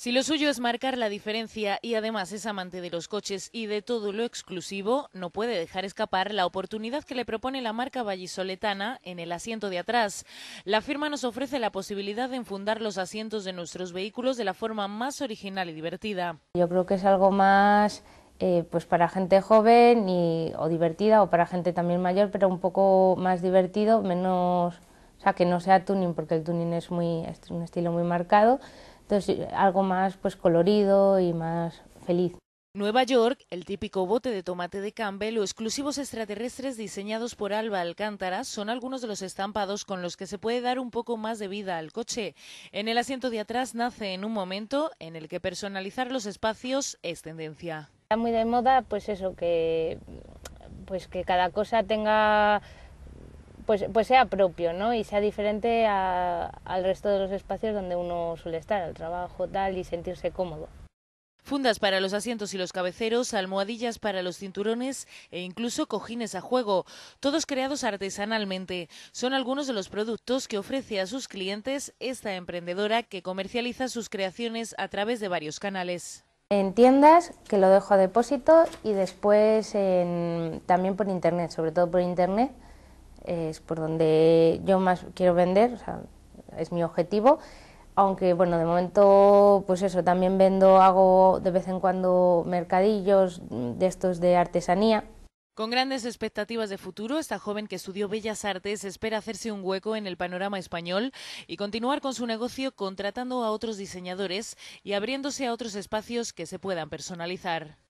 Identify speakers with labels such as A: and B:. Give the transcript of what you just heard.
A: Si lo suyo es marcar la diferencia y además es amante de los coches y de todo lo exclusivo, no puede dejar escapar la oportunidad que le propone la marca vallisoletana en el asiento de atrás. La firma nos ofrece la posibilidad de enfundar los asientos de nuestros vehículos de la forma más original y divertida.
B: Yo creo que es algo más eh, pues para gente joven o divertida o para gente también mayor, pero un poco más divertido, menos, o sea, que no sea tuning porque el tuning es muy es un estilo muy marcado entonces, algo más pues colorido y más feliz.
A: Nueva York, el típico bote de tomate de Campbell o exclusivos extraterrestres diseñados por Alba Alcántara son algunos de los estampados con los que se puede dar un poco más de vida al coche. En el asiento de atrás nace en un momento en el que personalizar los espacios es tendencia.
B: Está muy de moda, pues eso, que, pues que cada cosa tenga pues, pues sea propio, ¿no? Y sea diferente al resto de los espacios donde uno suele estar, al trabajo, tal, y sentirse cómodo.
A: Fundas para los asientos y los cabeceros, almohadillas para los cinturones e incluso cojines a juego, todos creados artesanalmente. Son algunos de los productos que ofrece a sus clientes esta emprendedora que comercializa sus creaciones a través de varios canales.
B: En tiendas, que lo dejo a depósito, y después también por internet, sobre todo por internet, es por donde yo más quiero vender, es mi objetivo. Aunque bueno, de momento, pues eso, también vendo, hago de vez en cuando mercadillos de estos de artesanía.
A: Con grandes expectativas de futuro, esta joven que estudió Bellas Artes espera hacerse un hueco en el panorama español y continuar con su negocio contratando a otros diseñadores y abriéndose a otros espacios que se puedan personalizar.